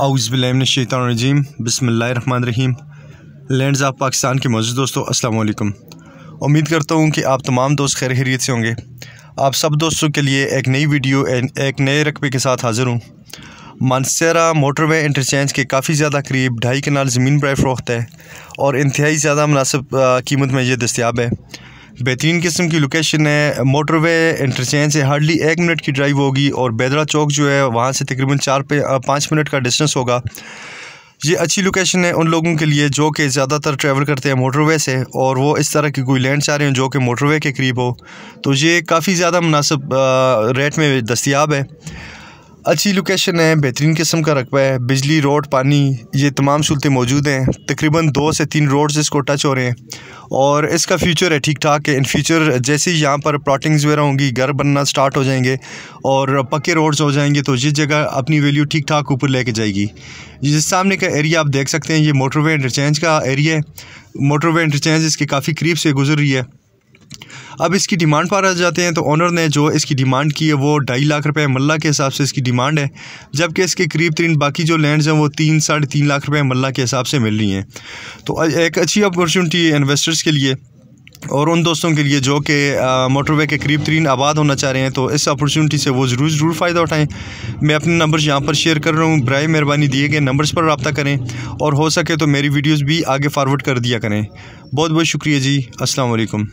आउज़बिल्लाशैतरजीम बसमीम lands of Pakistan के मौजूद दोस्तों अस्सलाम उम्मीद करता हूँ कि आप तमाम दोस्त खैर खैरियत से होंगे आप सब दोस्तों के लिए एक नई वीडियो एक नए रकबे के साथ हाज़िर हूँ मानसरा मोटरवे इंटरचेंज के काफ़ी ज़्यादा करीब ढाई कनाल ज़मीन पर फरोख्त है और इंतहाई ज़्यादा मुनासिब कीमत में ये दस्तियाब है बेहतरीन किस्म की लोकेशन है मोटरवे इंटरचेंज से हार्डली एक मिनट की ड्राइव होगी और बेदरा चौक जो है वहाँ से तकरीबन चार पाँच मिनट का डिस्टेंस होगा ये अच्छी लोकेशन है उन लोगों के लिए जो कि ज़्यादातर ट्रैवल करते हैं मोटरवे से और वो इस तरह की कोई लैंड चाह रहे हैं जो कि मोटरवे के करीब हो तो ये काफ़ी ज़्यादा मुनासिब रेट में दस्तियाब है अच्छी लोकेशन है बेहतरीन किस्म का रकबा है बिजली रोड पानी ये तमाम सहूलतें मौजूद हैं तकरीबन दो से तीन रोड्स इसको टच हो रहे हैं और इसका फ्यूचर है ठीक ठाक है इन फ्यूचर जैसे ही यहाँ पर प्लाटिंग्स वगैरह होंगी घर बनना स्टार्ट हो जाएंगे और पक्के रोड्स हो जाएंगे तो ये जगह अपनी वैल्यू ठीक ठाक ऊपर लेके जाएगी जिस सामने का एरिया आप देख सकते हैं ये मोटरवे इंटरचेंज का एरिया है मोटरवे इंटरचेंज इसके काफ़ी करीब से गुजर रही है अब इसकी डिमांड पर आ जाते हैं तो ऑनर ने जो इसकी डिमांड की है वो ढाई लाख रुपये मल्ला के हिसाब से इसकी डिमांड है जबकि इसके करीब तरीन बाकी जो लैंड्स हैं वो तीन साढ़े तीन लाख रुपये मल्ला के हिसाब से मिल रही हैं तो एक अच्छी अपॉर्चुनिटी है इन्वेस्टर्स के लिए और उन दोस्तों के लिए जो कि मोटरवे के करीब तरीन आबाद होना चाह रहे हैं तो इस अपॉर्चुनिटी से वो ज़रूर ज़रूर फ़ायदा उठाएं मैं अपने नंबर्स यहाँ पर शेयर कर रहा हूँ बर मेहरबानी दिए गए नंबर्स पर रबता करें और हो सके तो मेरी वीडियोज़ भी आगे फारवर्ड कर दिया करें बहुत बहुत शुक्रिया जी असलकम